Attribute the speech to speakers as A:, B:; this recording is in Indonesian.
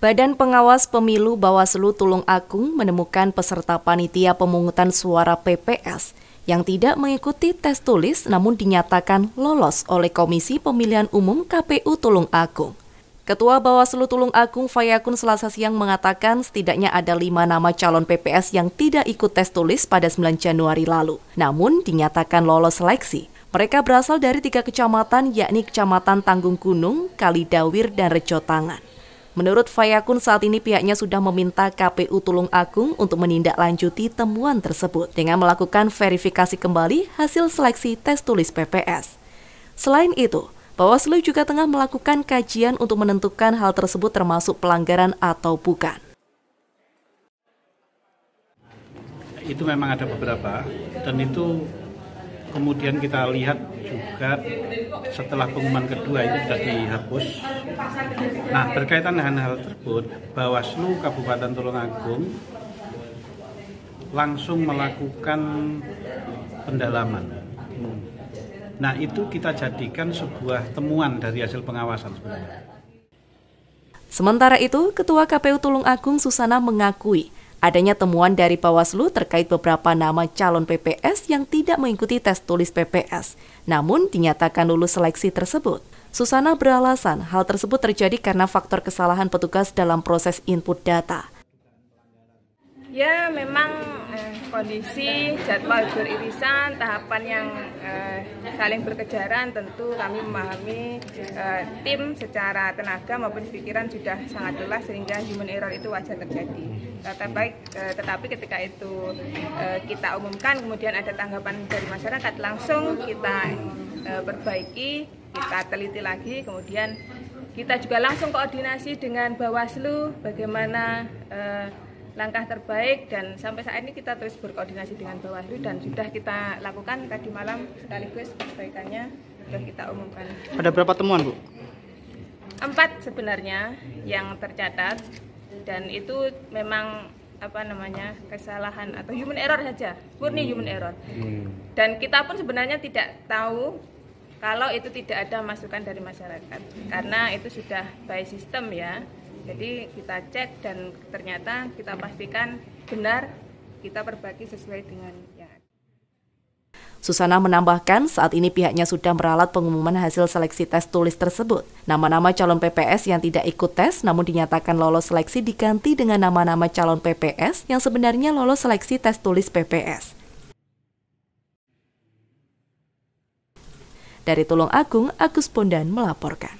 A: Badan Pengawas Pemilu Bawaslu Tulung Agung menemukan peserta panitia pemungutan suara PPS yang tidak mengikuti tes tulis namun dinyatakan lolos oleh Komisi Pemilihan Umum KPU Tulung Agung. Ketua Bawaslu Tulung Agung Fayakun Selasa siang mengatakan setidaknya ada lima nama calon PPS yang tidak ikut tes tulis pada 9 Januari lalu, namun dinyatakan lolos seleksi. Mereka berasal dari tiga kecamatan yakni Kecamatan Tanggung Gunung, Kalidawir, dan Rejo Menurut Fayakun, saat ini pihaknya sudah meminta KPU Tulung Agung untuk menindaklanjuti temuan tersebut dengan melakukan verifikasi kembali hasil seleksi tes tulis PPS. Selain itu, Bawaslu juga tengah melakukan kajian untuk menentukan hal tersebut termasuk pelanggaran atau bukan.
B: Itu memang ada beberapa, dan itu kemudian kita lihat juga setelah pengumuman kedua itu sudah dihapus. Nah berkaitan dengan hal tersebut, Bawaslu Kabupaten Tulungagung langsung melakukan pendalaman. Nah itu kita jadikan sebuah temuan dari hasil pengawasan sebenarnya.
A: Sementara itu, Ketua KPU Tulung Agung Susana mengakui adanya temuan dari Bawaslu terkait beberapa nama calon PPS yang tidak mengikuti tes tulis PPS, namun dinyatakan lulus seleksi tersebut. Susana beralasan hal tersebut terjadi karena faktor kesalahan petugas dalam proses input data.
C: Ya memang eh, kondisi jadwal jur irisan tahapan yang eh, saling berkejaran tentu kami memahami eh, tim secara tenaga maupun pikiran sudah sangat jelas sehingga human error itu wajar terjadi. Tata eh, tetapi ketika itu eh, kita umumkan kemudian ada tanggapan dari masyarakat langsung kita eh, perbaiki, kita teliti lagi kemudian kita juga langsung koordinasi dengan Bawaslu bagaimana eh, langkah terbaik dan sampai saat ini kita terus berkoordinasi dengan Bawaslu dan sudah kita lakukan tadi malam sekaligus perbaikannya sudah kita umumkan.
B: Ada berapa temuan Bu?
C: Empat sebenarnya yang tercatat dan itu memang apa namanya kesalahan atau human error saja murni human hmm. error hmm. dan kita pun sebenarnya tidak tahu kalau itu tidak ada masukan dari masyarakat karena itu sudah by system ya jadi kita cek dan ternyata kita pastikan benar kita perbaiki sesuai dengan yang ada.
A: Susana menambahkan saat ini pihaknya sudah meralat pengumuman hasil seleksi tes tulis tersebut. Nama-nama calon PPS yang tidak ikut tes namun dinyatakan lolos seleksi diganti dengan nama-nama calon PPS yang sebenarnya lolos seleksi tes tulis PPS. Dari Tulung Agung, Agus Bondan melaporkan.